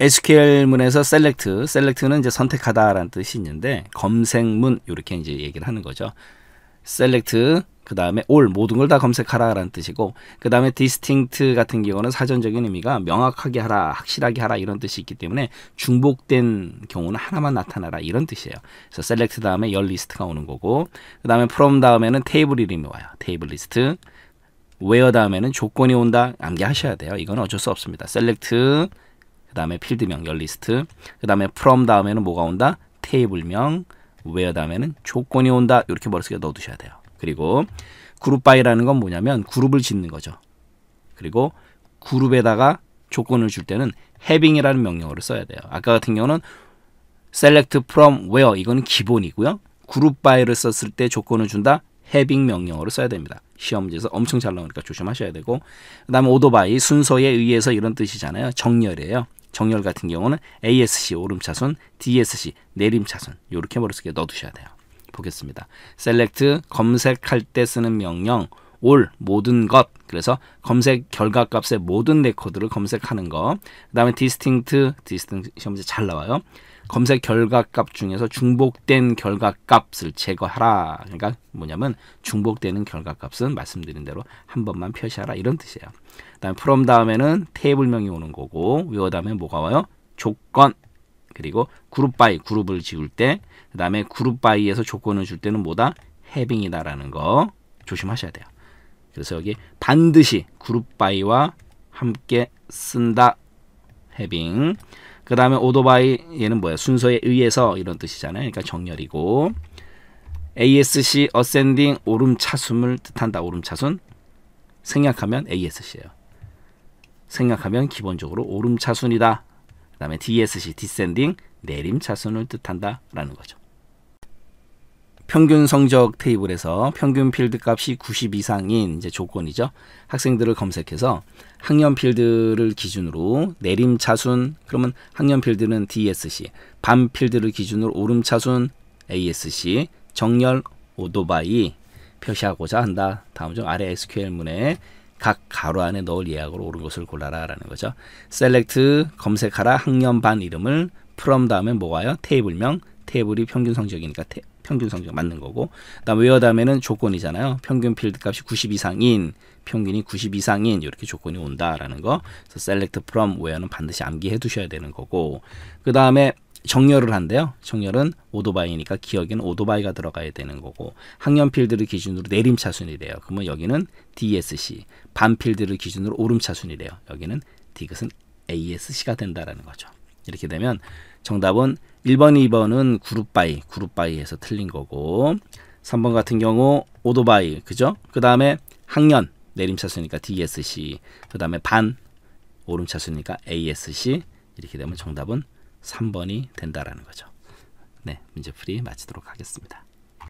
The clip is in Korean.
SQL문에서 select, select는 이제 선택하다라는 뜻이 있는데 검색문 이렇게 이제 얘기를 하는 거죠. select 그 다음에 all 모든 걸 다 검색하라라는 뜻이고 그 다음에 distinct 같은 경우는 사전적인 의미가 명확하게 하라, 확실하게 하라 이런 뜻이 있기 때문에 중복된 경우는 하나만 나타나라 이런 뜻이에요. 그래서 select 다음에 열리스트가 오는 거고 그 다음에 from 다음에는 테이블 이름이 와요. 테이블 리스트 where 다음에는 조건이 온다 암기하셔야 돼요. 이건 어쩔 수 없습니다. select 그 다음에 필드명 열리스트 그 다음에 from 다음에는 뭐가 온다? 테이블명 where 다음에는 조건이 온다 이렇게 머릿속에 넣어두셔야 돼요. 그리고 그룹 바이라는 건 뭐냐면 그룹을 짓는 거죠. 그리고 그룹에다가 조건을 줄 때는 having이라는 명령어를 써야 돼요. 아까 같은 경우는 select from where 이건 기본이고요. 그룹 바이를 썼을 때 조건을 준다 having 명령어를 써야 됩니다. 시험지에서 엄청 잘 나오니까 조심하셔야 되고 그 다음에 오도바이 순서에 의해서 이런 뜻이잖아요. 정렬이에요. 정렬 같은 경우는 ASC 오름차순, DSC 내림차순 이렇게 머릿속에 넣어두셔야 돼요. 보겠습니다. s e l 검색할 때 쓰는 명령 올 모든 것 그래서 검색 결과 값의 모든 레코드를 검색하는 거. 그다음에 디스팅트 디스팅트 시험지 잘 나와요. 검색 결과 값 중에서 중복된 결과 값을 제거하라. 그러니까 뭐냐면 중복되는 결과 값은 말씀드린 대로 한 번만 표시하라 이런 뜻이에요. 그다음에 f r o 다음에는 테이블명이 오는 거고 위어 다음에 뭐가 와요? 조건 그리고 그룹 바이 그룹을 지울때 그다음에 그룹 바이에서 조건을 줄 때는 뭐다? 해빙이다라는 거 조심하셔야 돼요. 그래서 여기 반드시 그룹 바이와 함께 쓴다. h 빙그 다음에 오도바이 얘는 뭐야? 순서에 의해서 이런 뜻이잖아요. 그러니까 정렬이고 ASC 어센딩 오름차순을 뜻한다. 오름차순 생략하면 ASC예요. 생략하면 기본적으로 오름차순이다. 그 다음에 DSC 디센딩 내림차순을 뜻한다라는 거죠. 평균 성적 테이블에서 평균 필드 값이 90 이상인 이제 조건이죠. 학생들을 검색해서 학년 필드를 기준으로 내림 차순 그러면 학년 필드는 DSC, 반 필드를 기준으로 오름 차순 ASC, 정렬 오도바이 표시하고자 한다. 다음 중 아래 SQL 문에 각 가로 안에 넣을 예약으로 오른 것을 골라라라는 거죠. 셀렉트 검색하라 학년 반 이름을 프롬 다음에 뭐가요? 테이블명 테이블이 평균 성적이니까 테, 평균 성적 맞는 거고 그다음 외어담에는 조건이잖아요. 평균 필드 값이 90 이상인 평균이 90 이상인 이렇게 조건이 온다라는 거. 그래서 셀렉트 프롬 t f 는 반드시 암기해 두셔야 되는 거고 그다음에 정렬을 한대요. 정렬은 오토바이니까 기억에는 오토바이가 들어가야 되는 거고 학년필드를 기준으로 내림차순이래요. 그러면 여기는 DSC, 반필드를 기준으로 오름차순이래요. 여기는 디귿은 ASC가 된다라는 거죠. 이렇게 되면 정답은 1번, 2번은 그룹바이, 그룹바이에서 틀린 거고 3번 같은 경우 오도바이, 그죠? 그 다음에 학년, 내림차수니까 DSC, 그 다음에 반, 오름차수니까 ASC 이렇게 되면 정답은 3번이 된다라는 거죠. 네, 문제풀이 마치도록 하겠습니다.